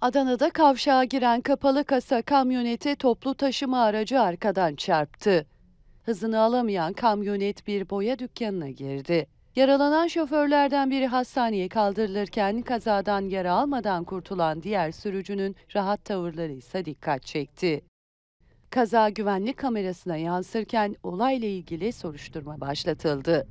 Adana'da kavşağa giren kapalı kasa kamyoneti toplu taşıma aracı arkadan çarptı. Hızını alamayan kamyonet bir boya dükkanına girdi. Yaralanan şoförlerden biri hastaneye kaldırılırken kazadan yara almadan kurtulan diğer sürücünün rahat tavırları ise dikkat çekti. Kaza güvenlik kamerasına yansırken olayla ilgili soruşturma başlatıldı.